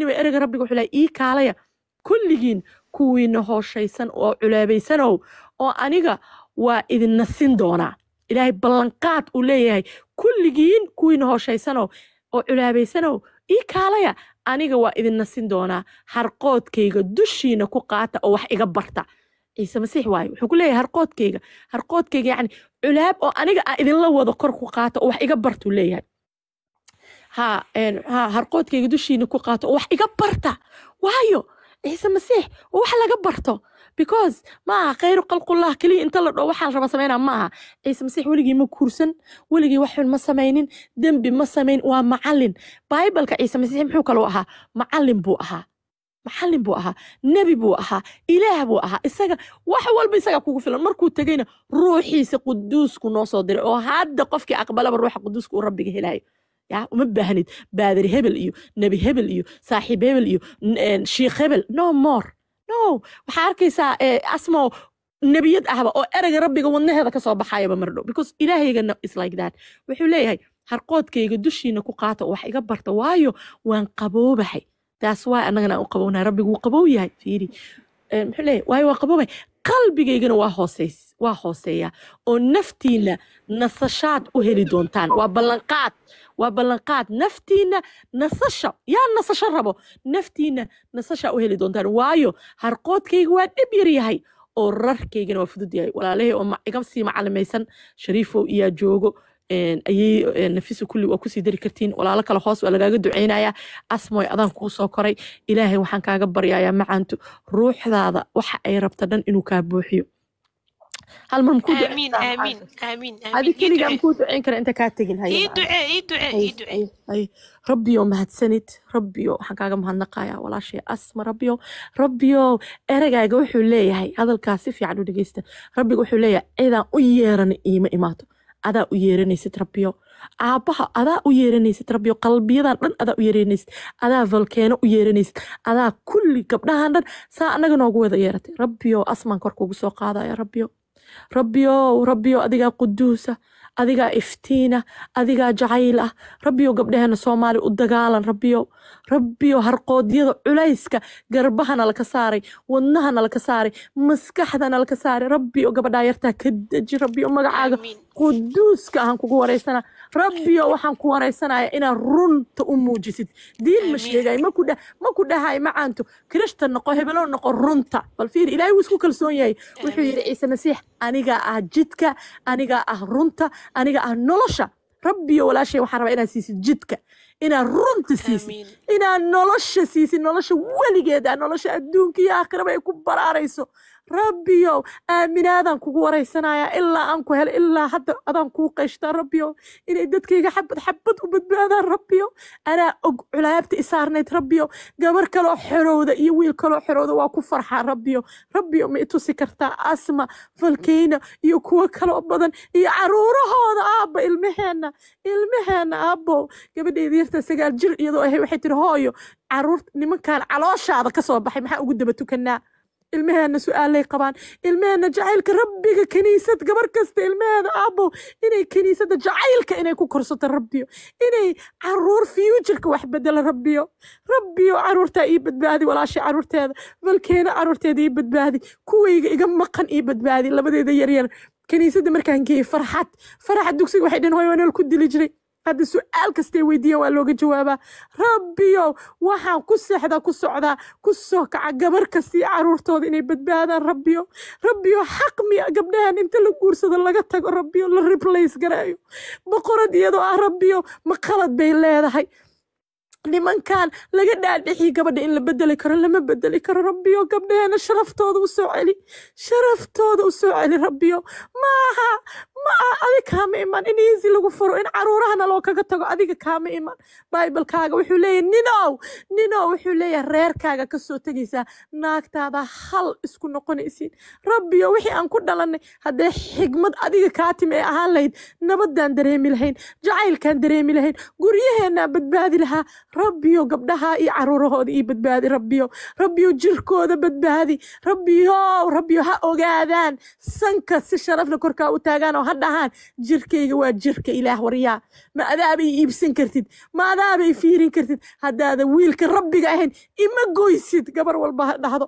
anyway ereyga rabbiga wuxuu leeyahay ii kaalaya kulligiin kuwiina hooshaysan oo culaabaysanow oo aniga waa idin nasin doonaa ilaahay ballanqaad uu leeyahay kulligiin kuwiina hooshaysanoo oo culaabaysanow ii kaalaya aniga waa idin nasin doonaa harqoodkayga dushiina ku qaata oo wax iga barta ciise masiix waaye wuxuu ku leeyahay harqoodkayga harqoodkayga yacni culaab oo aniga a ah idinla wado kor ku qaata oo wax iga bartuu leeyahay ha harqoodkayga dushiina ku qaato oo wax iga barta waayo ciise masiix oo wax laga barto because maaha khayru khalqullah keliya inta la dhoo waxaa la samaynaa maaha ciise masiix weligii ma kuursan weligii wax xun ma samaynin dembi ma samayn waa macallin baibalka ciise masiix muxuu kaluu ahaa macallin buu ahaa macallin buu ahaa nebi buu ahaa ilaah buu ahaa isaga wax walba isagaa kugu filan markuu tegeyna ruuxiisa quduusku noo soo diray oo hadda qofkii aqbalaba ruuxa quduusku uu rabbiga helayo ya uma baahnid baadir hebel iyo nebi hebel iyo saaxiib hebel iyo eh, shiikh hebel no more no waxaa arkaysaa eh, asmo nebiyad ahba oo erega rabbiga wadnaheeda kasoo baxayaba mardhow because ilaahaygana is like that wuxuu leeyahay harqoodkayga dushiina ku qaata wax iga barta waayo waan qaboobahay taas waa annagana u qabownaa rabbigu wuu qabow yahay fiiri eh, muxuu leeyahay waayo waa qaboobay qalbigaygana waa hooseys waa hooseeyaa oo naftiina nasashaad u heli doontaan waa ballanqaad waa ballanqaad naftiina nasasha yaa nasasho rabo naftiina nasasha u heli doontaan waayo harqoodkayga waa dhib yar yahay oo rarkaygana waa fudud yahay walaalahay oo iga sii macalimaysan shariifow iyaa joogo ayay nafisu kulli waa kusii dari kartiin walaalo kale hoos waa lagaaga duceynayaa asmoy adaan kuusoo koray ilaahay waxaan kaaga baryayaa macaantu ruuxdaada waxa ay rabta dhan inuu kaa buuxiyo hal mar mkuu aamiin aamiin aamiin adi keligaa mkuu ducayn kara inta kaa tegin hay ducee ii ducee ii ducee ay rabbiyo mahadsanid rabbiyo waxaan kaaga mahadnaqayaa walaashay asma rabbiyo rabbiyo eragaaga wuxuu leeyahay hadalkaas si fiican u dhegeysta rabbiga wuxuu leeyahay cidaan u yeeran iima imaato adaa u yeeranaysid rabbiyo aabbaha adaa u yeeranaysid rabbiyo qalbiyadan dhan adaa u yeeranaysid adaa volkeeno u yeeranaysid adaa kulli gabdhahan dhan saa annaga noogu wada yeeratay rabbiyo asmaan korkuugu soo qaadaya rabbiyo rabbiyow rabbiyow adigaa quduusa adigaa iftiina adigaa jacayl ah rabbiyow gabdhaheena soomaali u dagaalan rabbiyow rabbiyow harqoodyada culayska garbahana laka saaray wadnahana laka saaray maskaxdana laka saaray rabbiyow gabadhaa yartaa ka deji rabbiyow magacaaga quduuska aan kugu waraysanaa rabbiyo waxaan ku waraysanaya inaad runta u muujisid diin ma sheegayo ma ku dhahayo macaanto kirishta noqo hebelow noqo runta bal fiir ilaahay wuu isku kalsoon yahay wuxuu yidhi ciise masiix anigaa ah jidka aniga ah runta aniga ah nolosha rabbiyo walaashay waxaan rabaa inaad siisid jidka inaad runta siisid inaad nolosha siisid nolosha weligeeda nolosha adduunka iyo aakhiraba ay ku baraarayso rabbiyow aaminaadan kugu waraysanayaa ilaa aan ku helay ilaa hadda adaan kuu qaystaa rabbiyow inay dadkayga xabad xabad u badbaadaan rabbiyow anaa og culaabta isaarnayd rabbiyow gabar kaloo xorowda iyo wiil kaloo xorowda waa ku farxaa rabbiyow rabbiyow ma itusi kartaa asma falkeyna iyo kuwo kaloo badan iyo caruurahooda aabba ilmaheenna ilmaheenna aabbow gabadhayda yarta sagaal jir iyadoo ahay waxay tihi hooyo caruur nimankaan calooshaada ka soo baxay maxaa ugu daba tukanaa ilmaheena su-aalay qabaan ilmaheena jacaylka rabbiga kiniisad gabar kasta ilmaheeda aabo inay kiniisadda jacaylka inay ku korsato rabbiyo inay caruur fiuturka wax bedelo rabbiyo rabbiyo caruurtaa ii badbaadi walaashay caruurteeda balkeena caruurteeda ii badbaadi kuweyga iga maqan ii badbaadi labadeeda yaryar kiniisadda markaan geeyey farxad faraxa dugsiga waxay dhan hooy ku dili jiray hadda su-aal kastee weydiiya waa looga jawaabaa rabbiyow waxaan ku seexdaa ku socdaa ku soo kaca gabar kastii caruurtooda inay badbaadaan rabbiyo rabbiyo xaq miya gabdhahan inta la guursado laga tago rabbiyo la riblays gareeyo boqorad iyadoo ah rabbiyo ma qalad bay leedahay nimankan laga dhaadhixii gabadha in la bedeli karo lama bedeli karo rabbiyo gabdhaheena sharaftooda u celi sharaftooda u celi rabbiyo maaha ma aha adig kaama iman in iisi lagu furo in caruurahana loo kaga tago adiga kaama iman baibalkaaga wuxuu leeyahy ninow ninow wuxuu leeyahay reerkaaga kasoo soo tegaysaa naagtaada hal isku noqonaysiin rabbiyo wixii aan ku dhalanay haddee xigmad adiga kaa timi ee ahaan lahayd nabadaan dareemi lahayn jacaylkaan dareemi lahayn guryaheenaa badbaadi lahaa rabbiyo gabdhaha iyo caruurahooda iyo badbaadi rabbiyo rabbiyo jirkooda badbaadi rabbiyow rabbiyo ha ogaadaan sanka si sharafna korkaa u taagaan oo ha dhahaan jirkayga waa jirka ilaah waryaa ma adaabay iibsan kartid ma adaabay fiirin kartid haddaada wiilka rabbiga ahayn ima goysid gabar walba ha dhahdo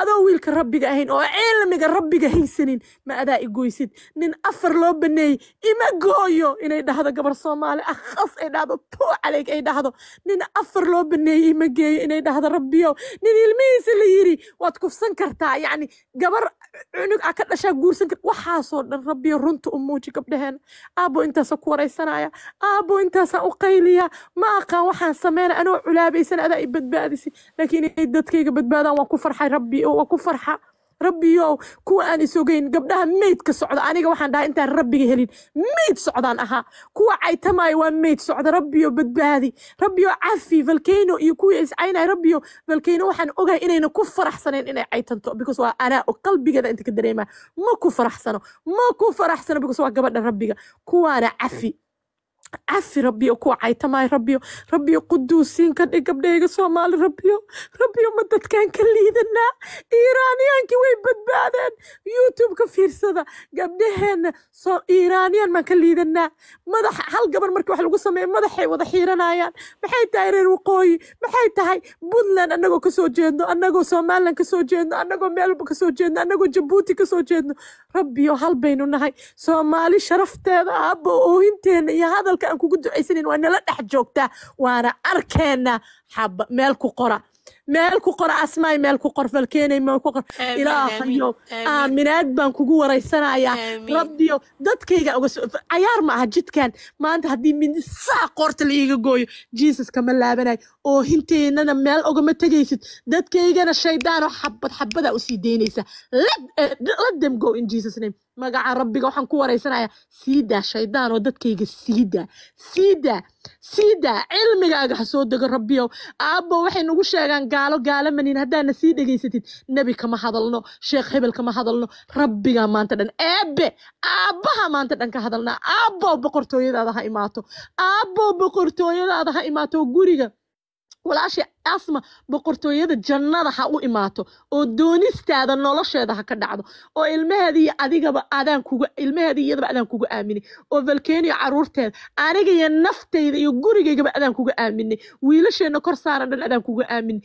adoo wiilka rabbiga ahayn oo cilmiga rabbiga haysanin ma adaa igoysid nin afar loo baneeyey ima gooyo inay dhahdo gabar soomaali akhas ah, ay dhahdo tuu caleyg ay dhahdo nin afar loo baneeyey ima geeyo inay dhahdo rabbiyow nin ilmihiisa la yiri waad kufsan kartaa yacni gabar cunug a ah ka dhashaa guursan karta waxaasoo dhan rabbiyo runta u muuji gabdhaheena aabbo intaasa ku waraysanaya aabbo intaasaan u qayliya ma aqaan waxaan sameynaya anoo culaabaysan adaa i badbaadisi laakiin inay dadkayga badbaadaan waan ku farxay rabbi waa ku farxa rabbiyow kuwa aan isogeyn gabdhaha meydka socda aniga waxaan dhahay intaan rabbiga helin meyd socdaan ahaa kuwa caytamaayo waa meyd socda rabbiyo badbaadi rabbiyo cafi valkano iyo kuwi iscaynaya rabbiyo valkano waxaan ogahay inayna ku faraxsanayn inay caytanto because waa anaa oo qalbigeeda inta ka dareemaa ma ku faraxsano ma ku faraxsano because waa gabadha rabbiga kuwaana cafi cafi rabbiyo ku caytamaay rabbiyo rabbiyo quduusiin ka dhiga gabdhayga soomaali rabbiyo rabbiyo ma dadkaan ka liidanaa iiraaniyaankii way badbaadeen youtube-ka fiirsada gabdhaheenna soo iiraaniyaan maan ka liidanaa madax hal gabar markii wax lagu sameeya madaxay wada xiiranayaan maxay tahay reer waqooyi maxay tahay puntland annagoo kasoo jeedno annagoo somalilan kasoo jeedno annagoo meelba kasoo jeedno annagoo jabuuti kasoo jeedno rabbiyo hal baynu nahay soomaali sharafteeda aabbo oohinteena iyo hadal halka aan kugu ducaysanan waa nala dhex joogtaa waana arkeena xaba meel ku qora meel ku qora asmaay meel ku qor falkeenay meel ku qor ilaahayow aaminaad baan kugu waraysanayaa rabbiyo dadkayga uga soo cayaar ma aha jidkan maanta haddii mindi saa qoorta la iiga gooyo jiisus kama laabanay oo hinteennana meel ogama tegaysid dadkaygana shaydaanoo xabad xabadaa usii daynaysaa eh, let them go in jesus name magaca rabbiga waxaan ku wareysanayaa siidaa shaydaan oo dadkayga siida siidaa siidaa cilmigaaga ha soo dego rabbiyow aabo waxay nagu sheegaan gaalo gaalamanien haddaana sii dhegaysatid nebi kama hadalno sheekh hebel kama hadalno rabbiga maanta dhan eebe aabbaha maanta dhan ka hadalnaa aabbow boqortooyadaada ha imaato aabbow boqortooyadaada ha imaato guriga walaasha asma boqortooyada jannada ha u imaato oo doonistaada nolosheeda ha ka dhacdo oo ilmaheeda iyo adigaba adaan kuga ilmaheeda iyadaba adaan kuga aaminay oo valkeniyo caruurteeda aniga iyo naftayda iyo gurigaygaba adaan kuga aaminay wiilasheenna kor saaran dhan adaan kuga aaminay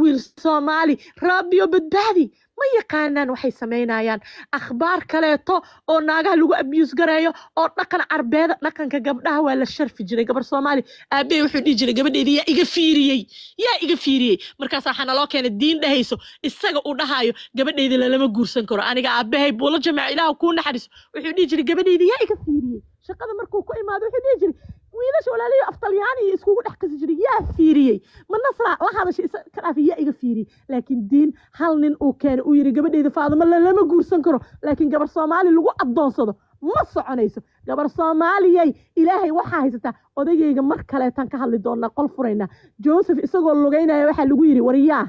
wiil soomaali rabbiyo badbaadi ma yaqaanaan waxay samaynayaan akhbaar kaleeto oo naagaha lagu abiyuus gareeyo oo dhaqan carbeeda dhaqanka gabdhaha waa la sharfi jiray gabar soomaali aabbahe wuxuu dhihi jiray gabadheedii yaa iga fiiriyey yaa iga fiiriyey markaas waxaa naloo keena diin dhahayso isaga uu dhahaayo gabadhayda lalama guursan karo aniga aabahay buulo jamaac ilaahu kuu naxariiso wuxuu dhihi jiray gabadhayda yaa iga fiiriyey shaqada markuu ku imaado wuxuu dhihi jiray wiilasha walaalayo aftalyaaniyo iskugu dhex kasi jiray yaa fiiriyey ma nasra la hadashay ka dhaafi yaa iga fiiriyey laakiin diin hal nin uu keenay uu yidhi gabadhayda faadumo lalama guursan karo laakiin gabar soomaali lagu addoonsado ma soconayso gabar soomaaliyay ilaahay waxaa haysataa odagayga mar kaleetan ka hadli doonaa qol furaynaa joseph isagoo lugaynaya waxaa lagu yiri waryaa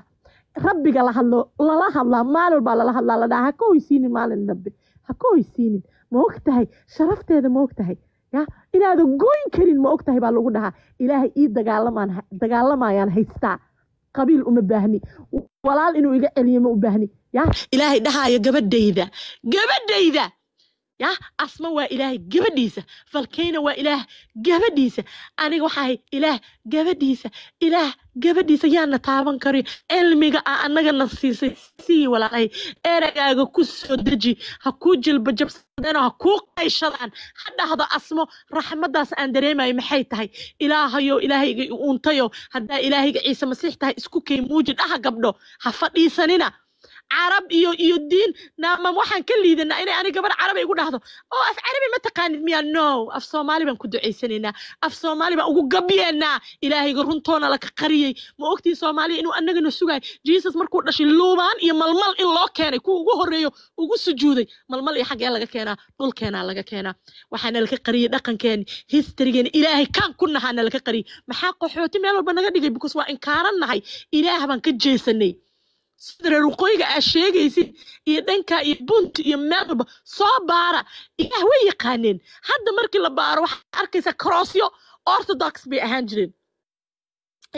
rabbiga la hadlo lala hadlaa maalin walbaa lala hadlaa ladhaa ha ka hoysiinin maalin dambe ha ka hoysiinin ma og sharafteeda ma og ya inaada goyn karin ma og tahay baa lagu dhahaa ilaahay ii dagaalamaan dagaalamayaan haystaa qabiil uma baahni walaal inuu iga celiyo ma u baahni ya ilaahay dhahaayo gabadhayda gabadhayda ya asma waa ilaah gabadhiisa falkeyna waa ilaah gabadhiisa aniga waxaahay ilaah gabadhiisa ilaah gabadhiisa yaana taaban kari cilmiga a anagana siisay sii walaalay eragaaga ku soo deji ha kuu jilbajabsadeen oo ha kuu qayshadaan ha dhahdo asmo raxmadaas aan dareemayo maxay tahay ilaahayo ilaahayga i haddaa ilaahayga ciise masiix tahay isku kay muuji dhaha gabdho ha fadhiisanina carab iyo iyo diin naama waxaan ka liidanaa inay ani gabadh carabi igu dhahdo oo oh, af carabi ma taqaanid miya no af soomaali baan ku ducaysanaynaa af soomaali baan ugu gabyeenaa ilaahayga runtoona laka qariyey ma ogtii soomaaliya inuu annagana sugaay jesus markuu dhashay luubaan iyo malmal in loo keenay kuwa ugu horeeyo ugu sujuuday malmal iyo xaggee laga keenaa dhulkeenaa laga keenaa waxaana laka qariyey dhaqankeeni historygeeni ilaahay kaan ku nahaana laka qariyey maxaa qaxooti meel walba naga dhigay because waa inkaaran ilaah baan ka jeesanay sida reer waqooyiga aa ah sheegaysid iyo dhanka iyo bunt iyo meel soo baara ilaah way yaqaaneen hadda markii la baaro waxaa arkaysaa karoosyo orthodox bay ahaan jireen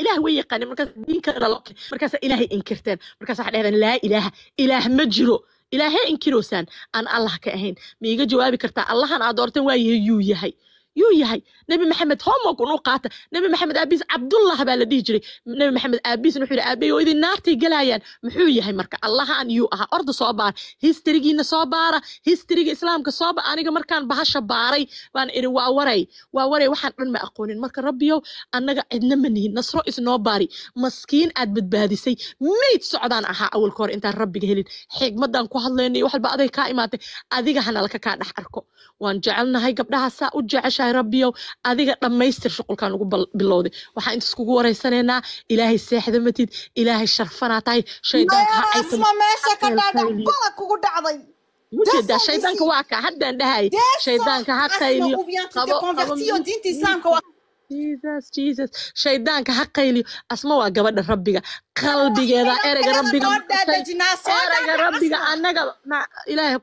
ilaah way yaqaaneen markaas diinkana markaasa markaasaa ilaahay inkirteen markaas waxa dhahdeen laa ilaaha ilaah ma jiro ilaahee inkiroosaan aan allah ka ahayn ma maiga jawaabi kartaa allahan aad doorteen waayahay yuu yahay yuu yahay nebi maxamed homogun u qaata nebi maxamed aabiis cabdullah baa la dhihi jiray nebi maxamed aabiisna wuxuu yidhi aabay idin naartay gelayaan muxuu yahay marka allahan yuu ahaa orda soo baara histirigiina soo baara histiriga islaamka sooba aniga markaan bahasha baaray baan idhi waa waray waa waray waxaan dhan ma aqoonin marka rabbiyow annaga cidna ma nasro isnoo baari maskiin aad badbaadisay mayd socdaan ahaa awalka intaan rabbiga helin xigmadan ku hadlaynay waxalba aday kaa imaatay adiga hanalka kaa dhex arko waan jecelnahay gabdhaha u jeceshahay tahay rabbiyow adiga dhammaystir shuqulkan ugu bilowday waxaa intas kugu wareysanaynaa ilaahay seexda matid ilaahay sharfanaa tahay shaydaanka ujeedaa shaydaanka waa kaa haddaan dhahay shaydaanka ha qayliyo Jesus, Jesus. Shaydaanka ha qayliyo asma waa gabadha rabbiga qalbigeeda ereyga rabbiga ereyga rabbiga annaga ilaahay